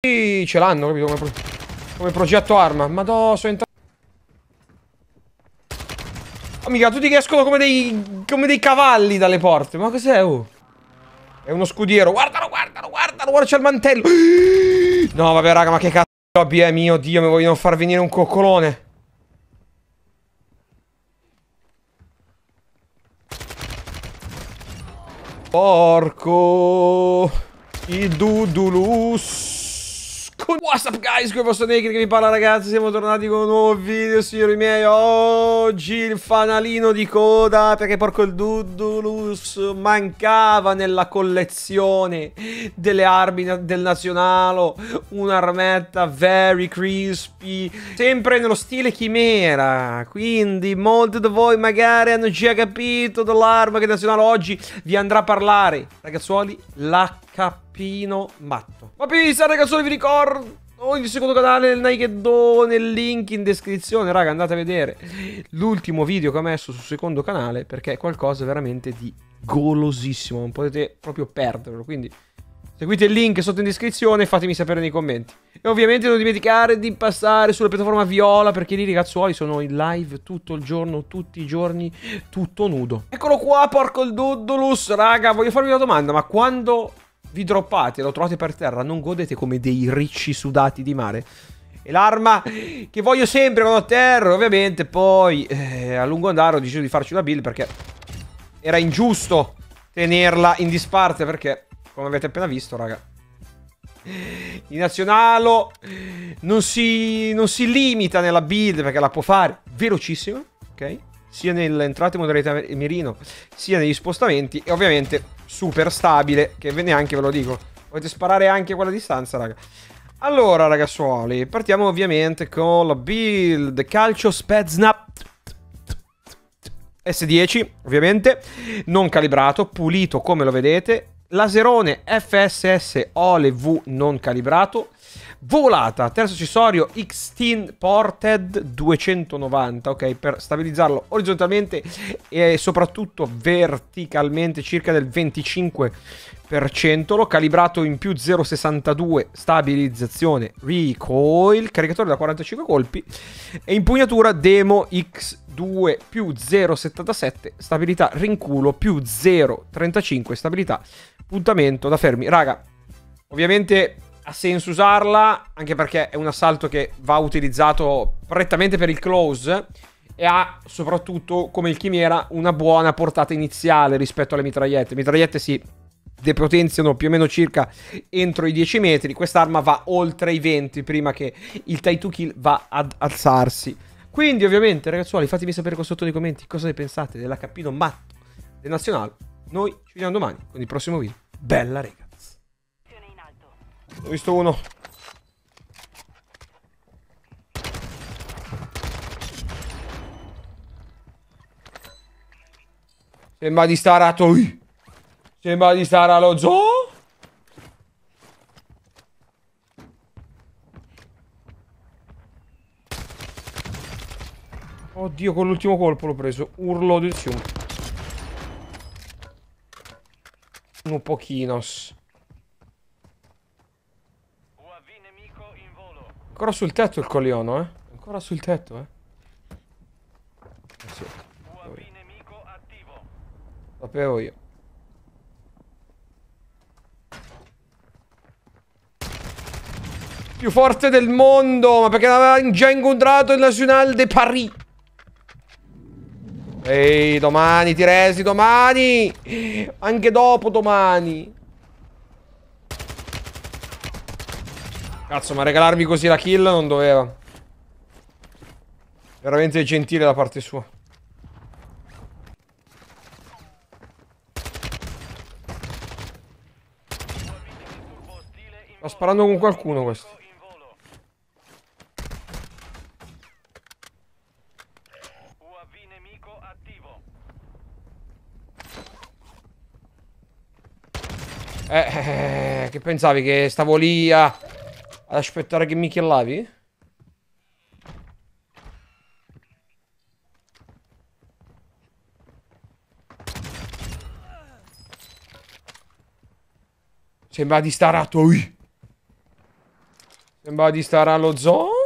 ce l'hanno, capito? Come, pro come, progetto arma. Ma sono entrato. Oh, mica, tutti che escono come dei, come dei cavalli dalle porte. Ma cos'è, oh? È uno scudiero. Guardalo, guardalo, guardalo. Guarda, c'è il mantello. No, vabbè, raga, ma che cazzo di hobby Mio Dio, mi vogliono far venire un coccolone. Porco. Il Dudulus con What's up guys, qui è il vostro Naked che vi parla ragazzi Siamo tornati con un nuovo video signori miei Oggi il fanalino di coda Perché porco il Dudulus mancava nella collezione delle armi del nazionale Un'armetta very crispy Sempre nello stile chimera Quindi molti di voi magari hanno già capito dell'arma che il nazionale oggi vi andrà a parlare Ragazzuoli, la Cappino matto. Ma pisa, ragazzi, vi ricordo il secondo canale del Nakedone, il link in descrizione, raga, andate a vedere l'ultimo video che ho messo sul secondo canale perché è qualcosa veramente di golosissimo, non potete proprio perderlo, quindi seguite il link sotto in descrizione e fatemi sapere nei commenti. E ovviamente non dimenticare di passare sulla piattaforma Viola perché lì ragazzuoli sono in live tutto il giorno, tutti i giorni, tutto nudo. Eccolo qua, porco il Doddolus, raga, voglio farvi una domanda, ma quando vi droppate, lo trovate per terra, non godete come dei ricci sudati di mare. E l'arma che voglio sempre quando atterro, ovviamente, poi eh, a lungo andare ho deciso di farci una build perché era ingiusto tenerla in disparte perché, come avete appena visto, raga, in nazionale non non si limita nella build perché la può fare velocissima, ok? sia nell'entrata in modalità mirino, sia negli spostamenti, e ovviamente super stabile, che neanche ve lo dico. Potete sparare anche a quella distanza, raga. Allora, ragazzuoli, partiamo ovviamente con la build calcio sped S10, ovviamente, non calibrato, pulito come lo vedete, Laserone FSS Ole V non calibrato. Volata, terzo accessorio Xteen Ported 290, ok, per stabilizzarlo orizzontalmente e soprattutto verticalmente circa del 25 Percentolo, calibrato in più 0,62, stabilizzazione, recoil, caricatore da 45 colpi e impugnatura demo X2 più 0,77, stabilità rinculo più 0,35, stabilità puntamento da fermi. Raga, ovviamente ha senso usarla, anche perché è un assalto che va utilizzato prettamente per il close e ha soprattutto come il chimera una buona portata iniziale rispetto alle mitragliette. Mitragliette sì, depotenziano più o meno circa entro i 10 metri, quest'arma va oltre i 20 prima che il tie to kill va ad alzarsi. Quindi ovviamente ragazzuoli fatemi sapere qua sotto nei commenti cosa ne pensate della cappino matto del nazionale. Noi ci vediamo domani con il prossimo video. Bella ragazzi. Ho visto uno. Sembra di stare Sembra di stare allo zoo. Oddio, con l'ultimo colpo l'ho preso. Urlo del fiume. Un pochinos. Ancora sul tetto il cogliono, eh. Ancora sul tetto, eh. Sì. Sapevo io. più forte del mondo, ma perché l'aveva già incontrato il National de Paris. Ehi, domani, Tiresi, domani! Anche dopo domani! Cazzo, ma regalarmi così la kill non doveva. Veramente gentile da parte sua. Sto sparando con qualcuno questo. UAV nemico attivo. Eh, eh, eh, che pensavi che stavo lì a... ad aspettare che mi chiallavi? Sembra di stare a Toi. Sembra di stare allo zoo.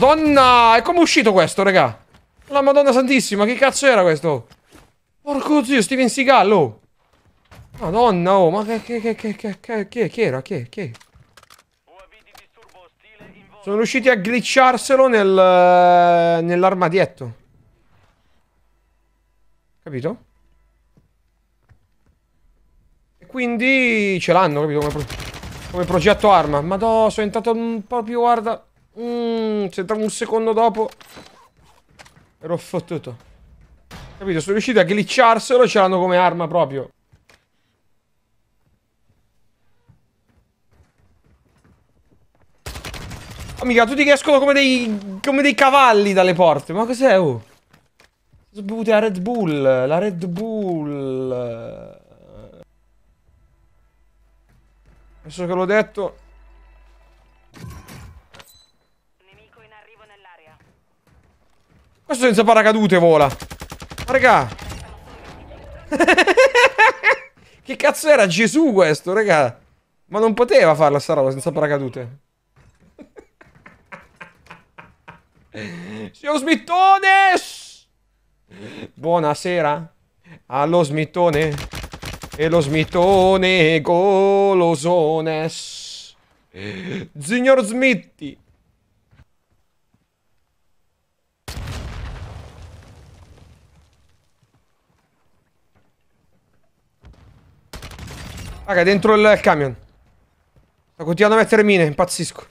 Madonna, e come è uscito questo, raga? La madonna santissima, che cazzo era questo? Porco zio, Steven Seagal, oh. Madonna, oh, ma che, che, che, che, che, che, che era, che, che? Sono riusciti a glitcharselo nel, eh, nell'armadietto. Capito? E quindi ce l'hanno, capito? Come, pro come progetto arma. Madonna, sono entrato un po' più, guarda... Mmm, c'entravo un secondo dopo. Ero fottuto. Capito? Sono riuscito a glitcharselo e ce l'hanno come arma proprio. Amica, oh, tutti che escono come dei, come dei cavalli dalle porte. Ma cos'è, oh? Sono bevute la Red Bull. La Red Bull. Adesso che l'ho detto... Questo senza paracadute vola. Ma raga. che cazzo era Gesù questo, raga? Ma non poteva farla sta roba senza paracadute. Signor Smittones! Buonasera allo smittone e lo smittone golosones. Signor Smitti. Raga, dentro il camion. Sto continuando a mettere mine, impazzisco.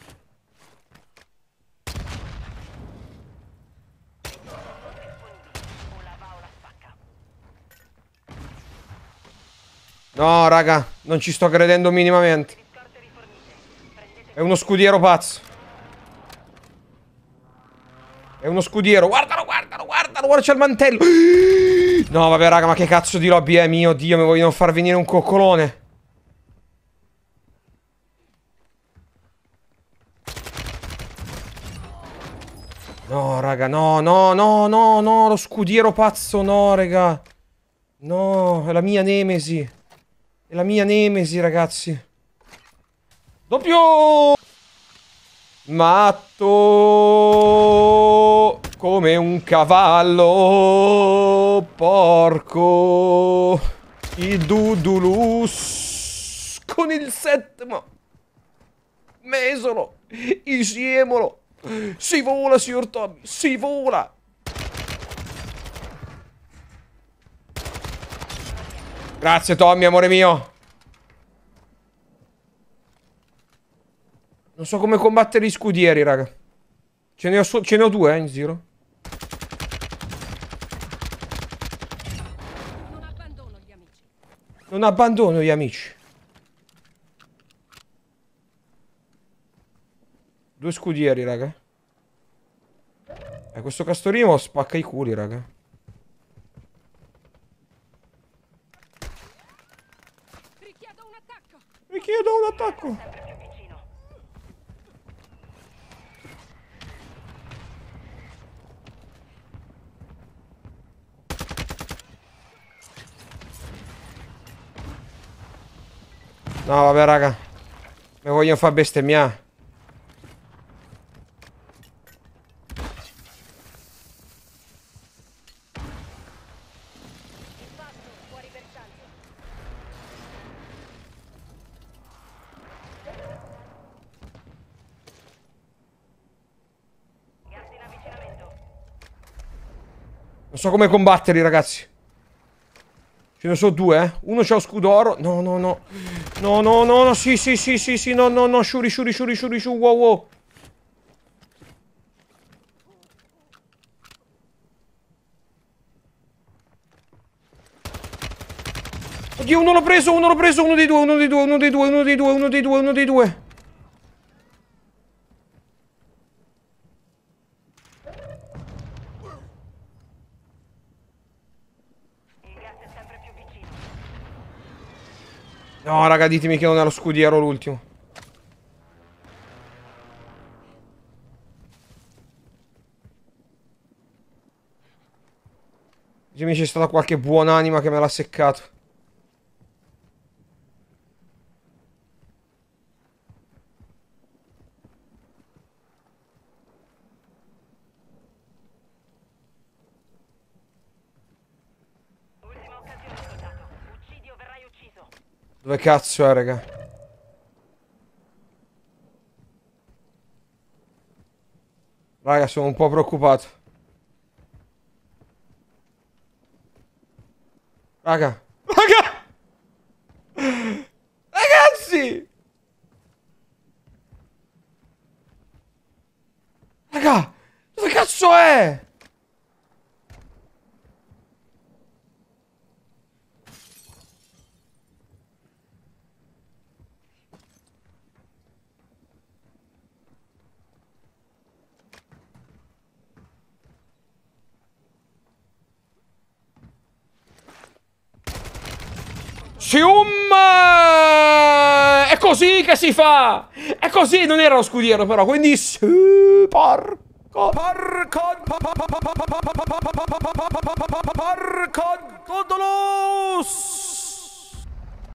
No, raga, non ci sto credendo minimamente. È uno scudiero pazzo. È uno scudiero. Guardalo, guardalo, guardalo. Guarda, c'è il mantello. No, vabbè, raga, ma che cazzo di lobby è mio? Dio, mi vogliono far venire un coccolone. No, raga, no, no, no, no, no, lo scudiero pazzo, no, raga. No, è la mia nemesi. È la mia nemesi, ragazzi. Doppio! Matto! Come un cavallo! Porco! Il Dudulus! Con il settimo! Mesolo! Insiemolo! Si vola, signor Tommy! Si vola! Grazie, Tommy, amore mio! Non so come combattere i scudieri, raga. Ce ne ho, so ce ne ho due, eh, in giro. Non abbandono gli amici. Non abbandono gli amici. Due scudieri, raga. E eh, questo castorino spacca i culi, raga. Richiedo un attacco. Richiedo un attacco. No, vabbè, raga. Mi vogliono far bestemmiare. Non so come combatterli, ragazzi. Ce ne sono due, eh. Uno c'ha lo scudo oro. No, no, no. No, no, no, no. Sì, sì, sì, sì, sì. No, no, no. Shuri, shuri, shuri, shuri, shuri. Wow, wow. Oddio, uno l'ho preso, uno l'ho preso. Uno dei due, uno dei due, uno dei due, uno dei due, uno dei due, uno dei due. No, raga, ditemi che non è lo scudiero l'ultimo. Ditemi c'è stata qualche buon'anima che me l'ha seccato. Dove cazzo è, raga? Raga, sono un po' preoccupato. Raga. Raga! Ragazzi! Raga! Dove cazzo è? Sium! È così che si fa! È così, non era lo scudiero però, quindi... Porco... Porco... Porco... Porco... Porco...